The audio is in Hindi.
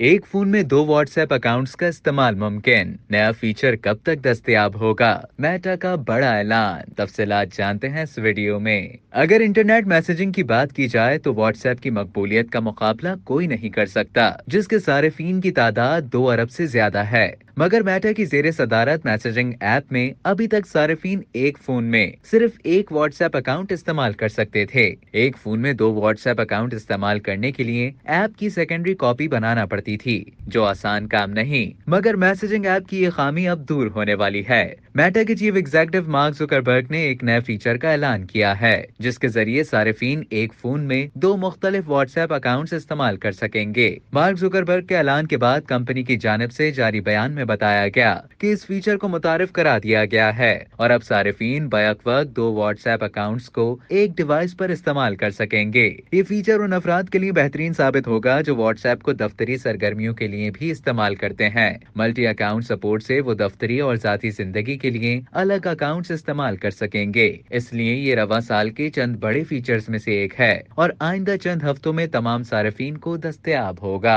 एक फोन में दो व्हाट्सएप अकाउंट्स का इस्तेमाल मुमकिन नया फीचर कब तक दस्तियाब होगा मेटा का बड़ा ऐलान तफसलात जानते हैं इस वीडियो में अगर इंटरनेट मैसेजिंग की बात की जाए तो व्हाट्सएप की मकबूलियत का मुकाबला कोई नहीं कर सकता जिसके सार्फिन की तादाद दो अरब से ज्यादा है मगर मैटा की जेर सदारत मैसेजिंग ऐप में अभी तक सार्फिन एक फोन में सिर्फ एक व्हाट्सएप अकाउंट इस्तेमाल कर सकते थे एक फोन में दो व्हाट्सएप अकाउंट इस्तेमाल करने के लिए ऐप की सेकेंडरी कॉपी बनाना पड़ती थी जो आसान काम नहीं मगर मैसेजिंग ऐप की ये खामी अब दूर होने वाली है मैटा के चीफ एग्जेक्टिव मार्क जुकरबर्ग ने एक नए फीचर का ऐलान किया है जिसके जरिए सार्फिन एक फोन में दो मुख्तलिफ व्हाट्सएप अकाउंट इस्तेमाल कर सकेंगे मार्क जुकरबर्ग के ऐलान के बाद कंपनी की जानब ऐसी जारी बयान में में बताया गया कि इस फीचर को मुतारफ करा दिया गया है और अब सार्फिन बैक वक्त दो व्हाट्सएप अकाउंट्स को एक डिवाइस पर इस्तेमाल कर सकेंगे ये फीचर उन अफराद के लिए बेहतरीन साबित होगा जो व्हाट्सएप को दफ्तरी सरगर्मियों के लिए भी इस्तेमाल करते हैं मल्टी अकाउंट सपोर्ट से वो दफ्तरी और जाती जिंदगी के लिए अलग अकाउंट इस्तेमाल कर सकेंगे इसलिए ये रवा साल के चंद बड़े फीचर्स में से एक है और आइंदा चंद हफ्तों में तमाम सार्फिन को दस्तियाब होगा